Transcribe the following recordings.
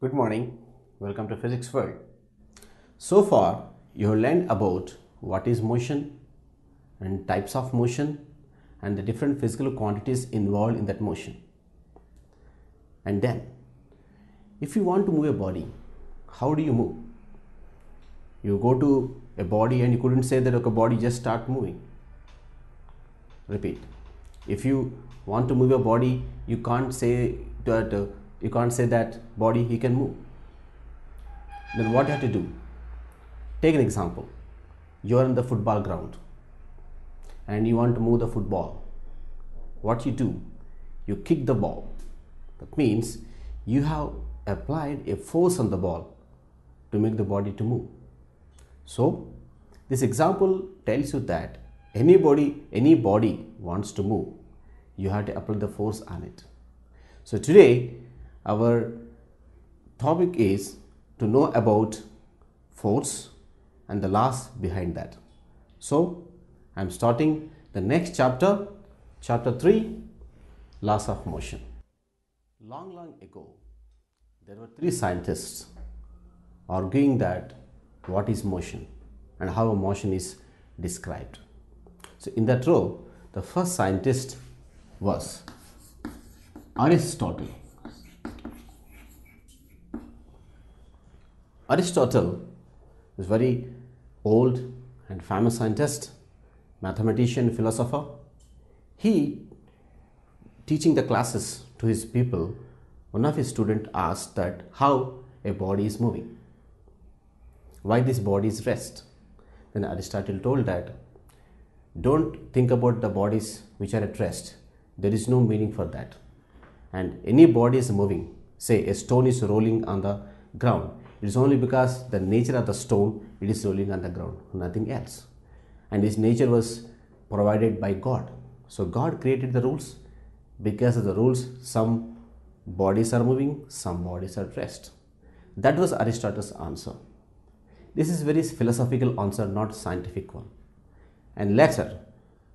Good morning. Welcome to Physics World. So far, you have learned about what is motion and types of motion and the different physical quantities involved in that motion. And then, if you want to move a body, how do you move? You go to a body and you couldn't say that okay, body just start moving. Repeat. If you want to move your body, you can't say that uh, you can't say that body he can move. Then what you have to do? Take an example. You're in the football ground and you want to move the football. What you do? You kick the ball. That means you have applied a force on the ball to make the body to move. So this example tells you that anybody, any body wants to move, you have to apply the force on it. So today our topic is to know about force and the laws behind that. So, I am starting the next chapter, chapter 3, laws of motion. Long, long ago, there were three scientists arguing that what is motion and how motion is described. So, in that row, the first scientist was Aristotle. Aristotle, this very old and famous scientist, mathematician, philosopher, he teaching the classes to his people, one of his students asked that how a body is moving, why this body is rest. Then Aristotle told that don't think about the bodies which are at rest. There is no meaning for that. And any body is moving, say a stone is rolling on the ground it is only because the nature of the stone, it is rolling on the ground, nothing else. And this nature was provided by God. So God created the rules. Because of the rules, some bodies are moving, some bodies are rest. That was Aristotle's answer. This is very philosophical answer, not scientific one. And later,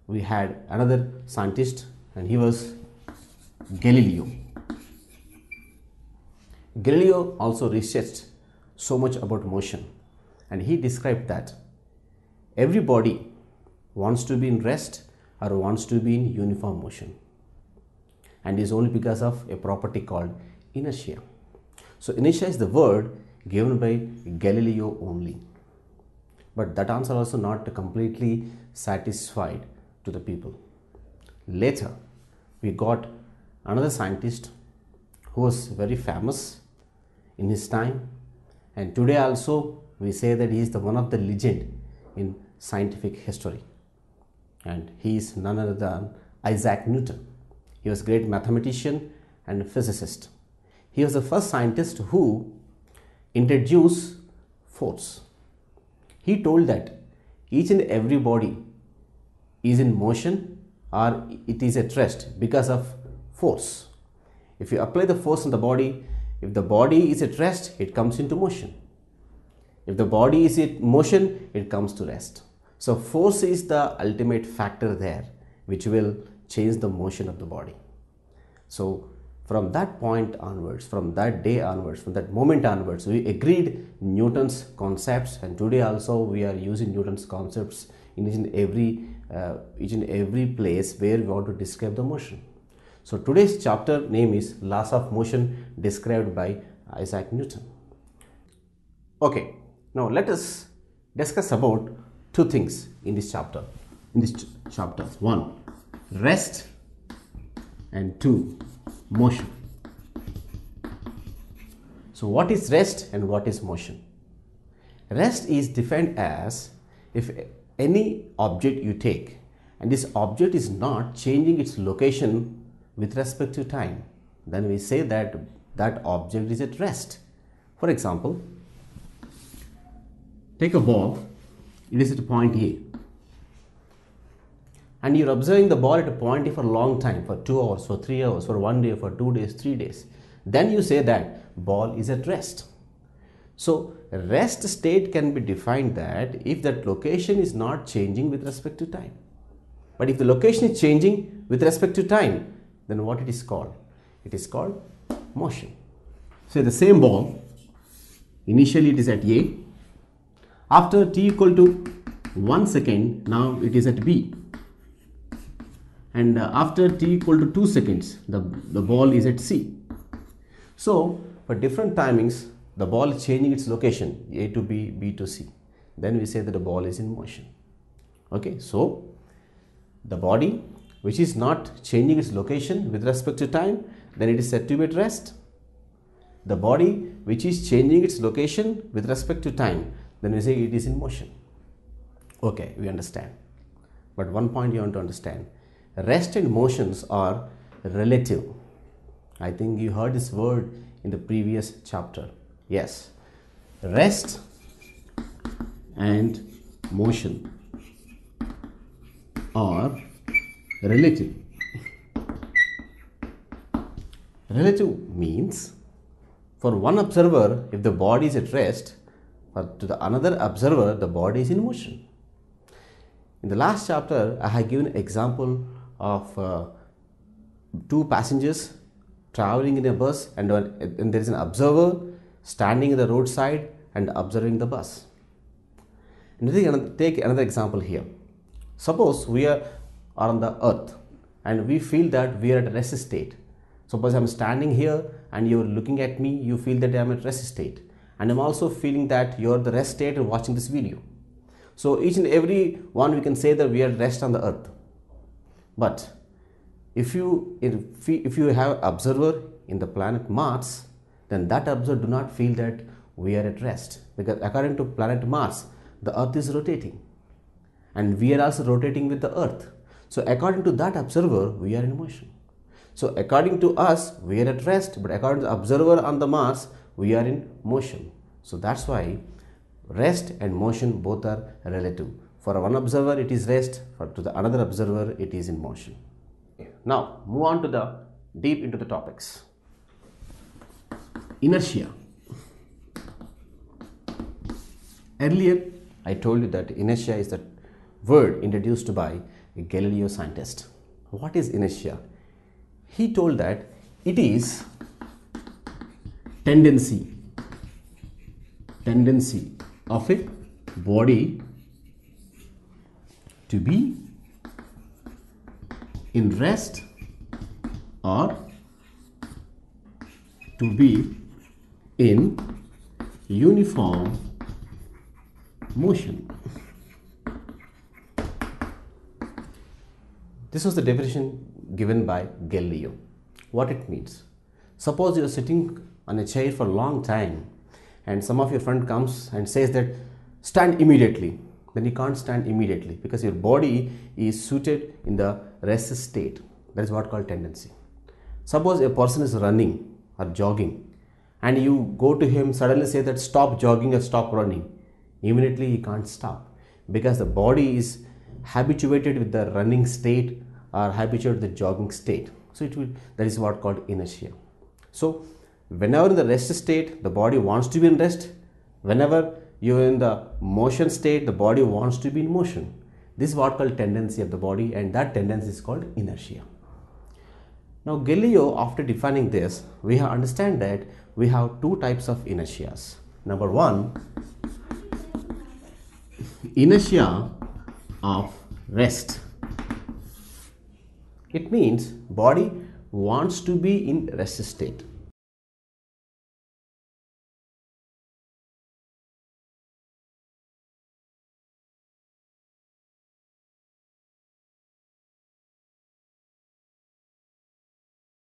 we had another scientist, and he was Galileo. Galileo also researched so much about motion and he described that everybody wants to be in rest or wants to be in uniform motion and is only because of a property called inertia. So inertia is the word given by Galileo only. But that answer also not completely satisfied to the people. Later, we got another scientist who was very famous in his time and today also we say that he is the one of the legend in scientific history and he is none other than Isaac Newton. He was a great mathematician and physicist. He was the first scientist who introduced force. He told that each and every body is in motion or it is at rest because of force. If you apply the force on the body, if the body is at rest, it comes into motion. If the body is in motion, it comes to rest. So force is the ultimate factor there, which will change the motion of the body. So from that point onwards, from that day onwards, from that moment onwards, we agreed Newton's concepts and today also we are using Newton's concepts in each and every, uh, each and every place where we want to describe the motion. So today's chapter name is Laws of Motion described by Isaac Newton. Okay, now let us discuss about two things in this chapter. In this ch chapter, one rest and two motion. So what is rest and what is motion? Rest is defined as if any object you take and this object is not changing its location with respect to time, then we say that that object is at rest. For example, take a ball, it is at point A. And you're observing the ball at a point A for a long time, for two hours, for three hours, for one day, for two days, three days. Then you say that ball is at rest. So rest state can be defined that if that location is not changing with respect to time. But if the location is changing with respect to time, then what it is called? It is called motion. So the same ball, initially it is at A, after t equal to 1 second, now it is at B. And uh, after t equal to 2 seconds, the, the ball is at C. So for different timings, the ball is changing its location, A to B, B to C. Then we say that the ball is in motion. Okay, so the body which is not changing its location with respect to time, then it is said to be at rest. The body which is changing its location with respect to time, then we say it is in motion. Okay, we understand. But one point you want to understand rest and motions are relative. I think you heard this word in the previous chapter. Yes, rest and motion are relative. Relative means for one observer, if the body is at rest, but to the another observer, the body is in motion. In the last chapter, I had given example of uh, two passengers traveling in a bus and, and there is an observer standing in the roadside and observing the bus. And take another example here. Suppose we are or on the earth and we feel that we are at rest state suppose i'm standing here and you're looking at me you feel that i'm at rest state and i'm also feeling that you're the rest state and watching this video so each and every one we can say that we are rest on the earth but if you if you have observer in the planet mars then that observer do not feel that we are at rest because according to planet mars the earth is rotating and we are also rotating with the earth so according to that observer, we are in motion. So according to us, we are at rest, but according to the observer on the Mars, we are in motion. So that's why rest and motion both are relative. For one observer, it is rest, for to the another observer, it is in motion. Now move on to the deep into the topics. Inertia. Earlier, I told you that inertia is the word introduced by Galileo scientist. What is inertia? He told that it is tendency tendency of a body to be in rest or to be in uniform motion This was the definition given by Galileo. What it means? Suppose you are sitting on a chair for a long time and some of your friend comes and says that stand immediately then you can't stand immediately because your body is suited in the rest state that is what called tendency suppose a person is running or jogging and you go to him suddenly say that stop jogging or stop running immediately he can't stop because the body is habituated with the running state or habituated with the jogging state. So it will, that is what called inertia. So whenever in the rest state, the body wants to be in rest. Whenever you're in the motion state, the body wants to be in motion. This is what called tendency of the body and that tendency is called inertia. Now Galileo, after defining this, we understand that we have two types of inertias. Number one, inertia of rest. It means body wants to be in rest state.